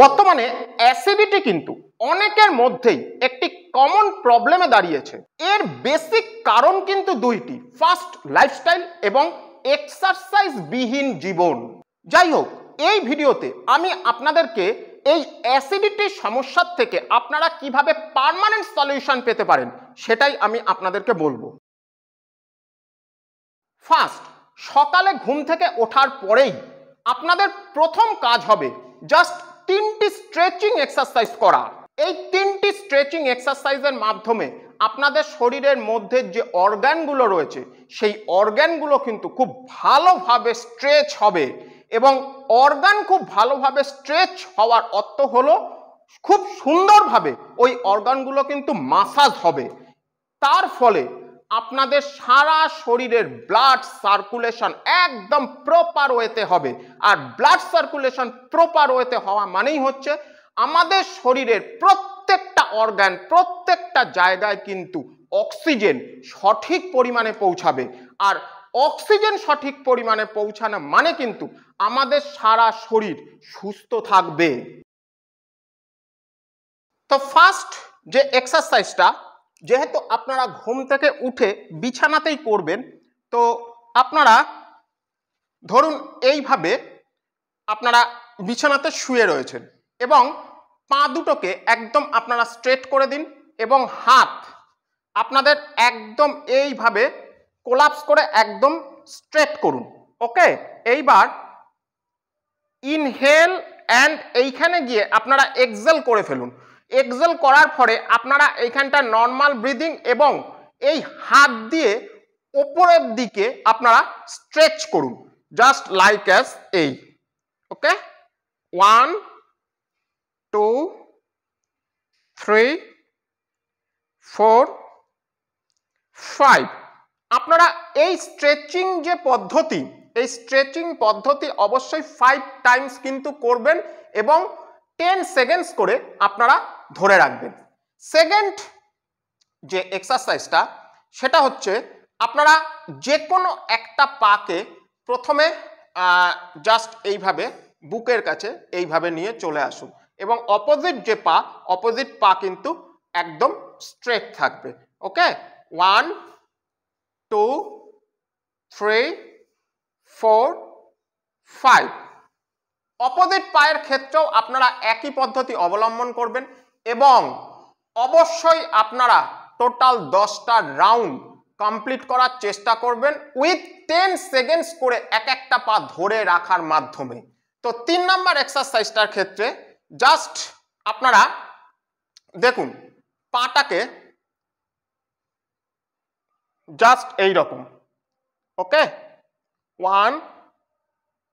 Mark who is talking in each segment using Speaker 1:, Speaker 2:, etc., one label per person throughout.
Speaker 1: বর্তমানে অ্যাসিডিটি কিন্তু অনেকের মধ্যেই একটি কমন প্রবলেমে দাঁড়িয়েছে এর বেসিক কারণ কিন্তু দুইটি ফার্স্ট লাইফস্টাইল এবং এক্সারসাইজ বিহীন জীবন যাই হোক এই ভিডিওতে আমি আপনাদেরকে এই অ্যাসিডিটির সমস্যার থেকে আপনারা কিভাবে পারমানেন্ট সলিউশন পেতে পারেন সেটাই আমি আপনাদেরকে বলবো ফার্স্ট সকালে ঘুম থেকে ওঠার পরেই আপনাদের প্রথম কাজ হবে জাস্ট তিনটি স্ট্রেচিং এক্সারসাইজ করা এই তিনটি স্ট্রেচিং এক্সারসাইজের মাধ্যমে আপনাদের শরীরের মধ্যে যে অর্গ্যানগুলো রয়েছে সেই অর্গ্যানগুলো কিন্তু খুব ভালোভাবে স্ট্রেচ হবে এবং অর্গান খুব ভালোভাবে স্ট্রেচ হওয়ার অর্থ হলো খুব সুন্দরভাবে ওই অর্গানগুলো কিন্তু মাসাজ হবে তার ফলে আপনাদের সারা শরীরের ব্লাড সার্কুলেশন একদম প্রপার ওয়েতে হবে আর ব্লাড সার্কুলেশন প্রপার ওয়েতে হওয়া মানেই হচ্ছে আমাদের শরীরের প্রত্যেকটা অর্গান প্রত্যেকটা জায়গায় কিন্তু অক্সিজেন সঠিক পরিমাণে পৌঁছাবে আর অক্সিজেন সঠিক পরিমাণে পৌঁছানো মানে কিন্তু আমাদের সারা শরীর সুস্থ থাকবে তো ফার্স্ট যে এক্সারসাইজটা যেহেতু আপনারা ঘুম থেকে উঠে বিছানাতেই করবেন তো আপনারা ধরুন এইভাবে আপনারা বিছানাতে শুয়ে রয়েছেন এবং পা দুটোকে একদম আপনারা স্ট্রেট করে দিন এবং হাত আপনাদের একদম এইভাবে কোলাপস করে একদম স্ট্রেট করুন ওকে এইবার ইনহেল অ্যান্ড এইখানে গিয়ে আপনারা এক্সেল করে ফেলুন এক্সেল করার পরে আপনারা এইখানটা নর্মাল ব্রিদিং এবং এই হাত দিয়ে ওপরের দিকে আপনারা স্ট্রেচ করুন জাস্ট লাইক অ্যাস এই okay one two three four five আপনারা এই স্ট্রেচিং যে পদ্ধতি এই স্ট্রেচিং পদ্ধতি অবশ্যই ফাইভ টাইমস কিন্তু করবেন এবং টেন সেকেন্ডস করে আপনারা ধরে রাখবেন সেকেন্ড যে এক্সারসাইজটা সেটা হচ্ছে আপনারা যে কোনো একটা পাকে প্রথমে জাস্ট এইভাবে বুকের কাছে এইভাবে নিয়ে চলে আসুন এবং অপোজিট যে পা অপোজিট পা কিন্তু একদম স্ট্রেট থাকবে okay one two three four five opposite পায়ের ক্ষেত্রেও আপনারা একই পদ্ধতি অবলম্বন করবেন এবং অবশ্যই আপনারা টোটাল দশটা রাউন্ড কমপ্লিট করার চেষ্টা করবেন উইথ টেন সেকেন্ডস করে এক একটা পা ধরে রাখার মাধ্যমে তো তিন নাম্বার এক্সারসাইজটার ক্ষেত্রে জাস্ট আপনারা দেখুন পাটাকে জাস্ট এই রকম ওকে ওয়ান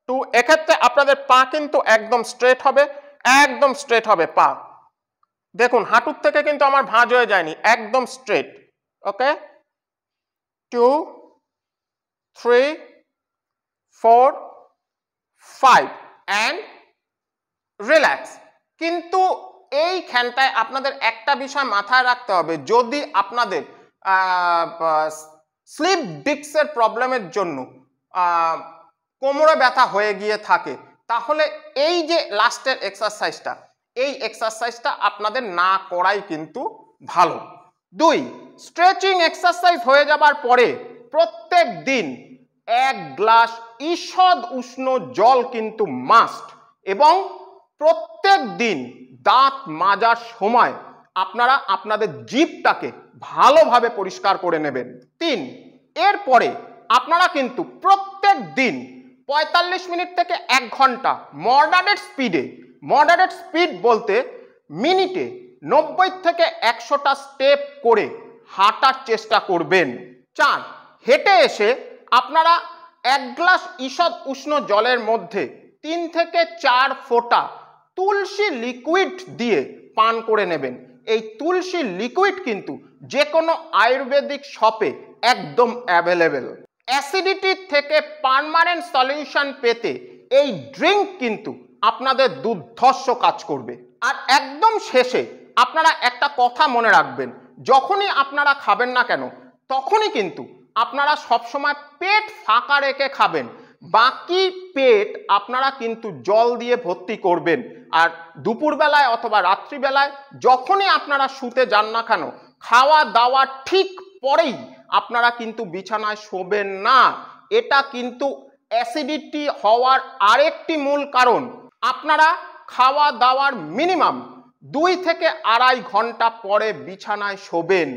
Speaker 1: টু এক্ষেত্রে আপনাদের পা কিন্তু একদম স্ট্রেট হবে একদম স্ট্রেট হবে পা দেখুন হাঁটুর থেকে কিন্তু আমার ভাঁজ হয়ে যায়নি একদম straight okay two three four five and relax কিন্তু এইখানটায় আপনাদের একটা বিষয় মাথায় রাখতে হবে যদি আপনাদের স্লিপ ডিক্সের প্রবলেমের জন্য কোমরে ব্যথা হয়ে গিয়ে থাকে তাহলে এই যে লাস্টের এক্সারসাইজটা এই এক্সারসাইজটা আপনাদের না করাই কিন্তু ভালো দুই স্ট্রেচিং এক্সারসাইজ হয়ে যাবার পরে প্রত্যেক দিন এক গ্লাস ঈষদ উষ্ণ জল কিন্তু মাস্ট এবং প্রত্যেক দিন দাঁত মাজার সময় আপনারা আপনাদের জিপটাকে ভালোভাবে পরিষ্কার করে নেবেন তিন এরপরে আপনারা কিন্তু প্রত্যেক দিন পঁয়তাল্লিশ মিনিট থেকে এক ঘন্টা মডারেট স্পিডে মডারেট স্পিড বলতে মিনিটে নব্বই থেকে একশোটা স্টেপ করে হাঁটার চেষ্টা করবেন চার হেঁটে এসে আপনারা এক গ্লাস ঈষৎ উষ্ণ জলের মধ্যে তিন থেকে চার ফোঁটা তুলসী লিকুইড দিয়ে পান করে নেবেন এই তুলসী লিকুইড কিন্তু যে কোনো আয়ুর্বেদিক শপে একদম অ্যাভেলেবেল অ্যাসিডিটির থেকে পারমানেন্ট সলিউশন পেতে এই ড্রিঙ্ক কিন্তু আপনাদের দুর্ধর্ষ কাজ করবে আর একদম শেষে আপনারা একটা কথা মনে রাখবেন যখনই আপনারা খাবেন না কেন তখনই কিন্তু আপনারা সবসময় পেট ফাঁকা রেখে খাবেন বাকি পেট আপনারা কিন্তু জল দিয়ে ভর্তি করবেন আর দুপুরবেলায় অথবা রাত্রিবেলায় যখনই আপনারা শুতে যান না কেন খাওয়া দাওয়া ঠিক পরেই আপনারা কিন্তু বিছানায় শোবেন না এটা কিন্তু অ্যাসিডিটি হওয়ার আরেকটি মূল কারণ আপনারা খাওয়া দাওয়ার মিনিমাম দুই থেকে আড়াই ঘন্টা পরে বিছানায় শোবেন